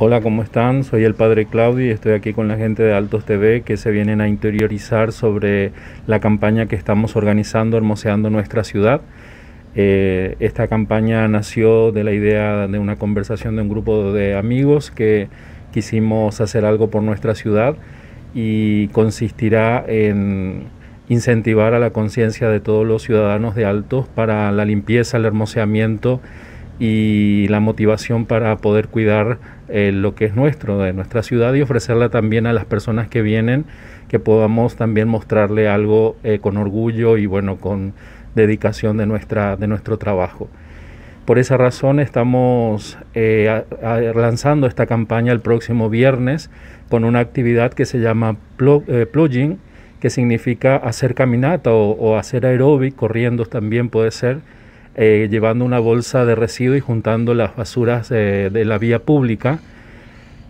Hola, ¿cómo están? Soy el padre Claudio y estoy aquí con la gente de Altos TV que se vienen a interiorizar sobre la campaña que estamos organizando, Hermoseando Nuestra Ciudad. Eh, esta campaña nació de la idea de una conversación de un grupo de amigos que quisimos hacer algo por nuestra ciudad y consistirá en incentivar a la conciencia de todos los ciudadanos de Altos para la limpieza, el hermoseamiento, y la motivación para poder cuidar eh, lo que es nuestro, de nuestra ciudad y ofrecerla también a las personas que vienen, que podamos también mostrarle algo eh, con orgullo y bueno, con dedicación de, nuestra, de nuestro trabajo. Por esa razón estamos eh, lanzando esta campaña el próximo viernes con una actividad que se llama plugin, que significa hacer caminata o, o hacer aeróbic, corriendo también puede ser eh, llevando una bolsa de residuos y juntando las basuras eh, de la vía pública.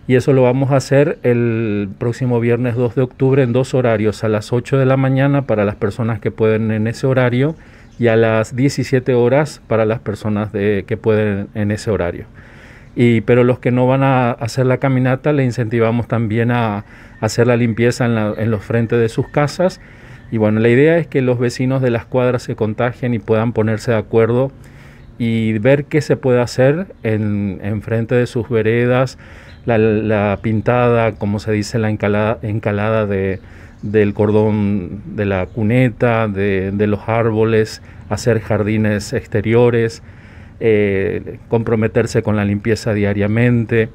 Y eso lo vamos a hacer el próximo viernes 2 de octubre en dos horarios, a las 8 de la mañana para las personas que pueden en ese horario y a las 17 horas para las personas que pueden en ese horario. Y, pero los que no van a hacer la caminata, le incentivamos también a, hacer la limpieza en los frentes de sus casas y bueno, la idea es que los vecinos de las cuadras se contagien y puedan ponerse de acuerdo y ver qué se puede hacer en, frente de sus veredas, la, pintada, como se dice, la encalada, encalada del cordón de la cuneta, de, los árboles, hacer jardines exteriores, eh, comprometerse con la limpieza diariamente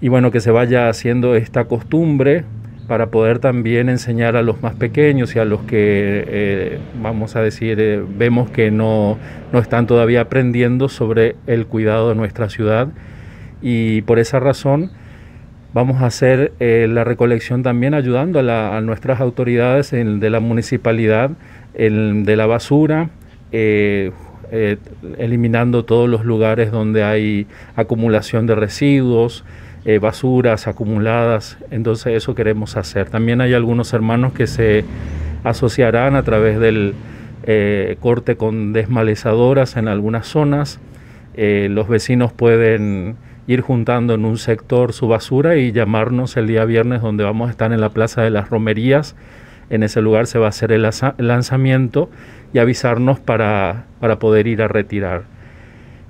y bueno, que se vaya haciendo esta costumbre para poder también enseñar a los más pequeños y a los que, eh, vamos a decir, eh, vemos que no, están todavía aprendiendo sobre el cuidado de nuestra ciudad. Y por esa razón vamos a hacer eh, la recolección también ayudando a, nuestras autoridades de la municipalidad de la basura. eliminando todos los lugares donde hay acumulación de residuos, eh, basuras acumuladas. Entonces eso queremos hacer. También hay algunos hermanos que se asociarán a través del eh, corte con desmalezadoras en algunas zonas. Eh, los vecinos pueden ir juntando en un sector su basura y llamarnos el día viernes donde vamos a estar en la Plaza de las Romerías. En ese lugar se va a hacer el lanzamiento y avisarnos para, para poder ir a retirar.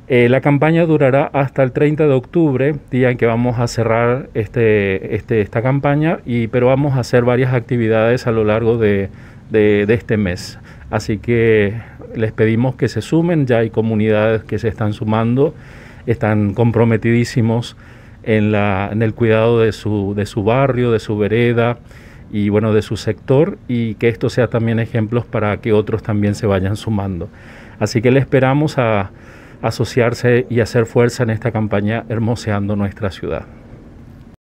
Eh, la campaña durará hasta el 30 de octubre, día en que vamos a cerrar este, este, esta campaña, y, pero vamos a hacer varias actividades a lo largo de, este mes. Así que les pedimos que se sumen, ya hay comunidades que se están sumando, están comprometidísimos en, la, en el cuidado de su, de su barrio, de su vereda y bueno, de su sector y que esto sea también ejemplos para que otros también se vayan sumando. Así que le esperamos a asociarse y hacer fuerza en esta campaña Hermoseando nuestra ciudad.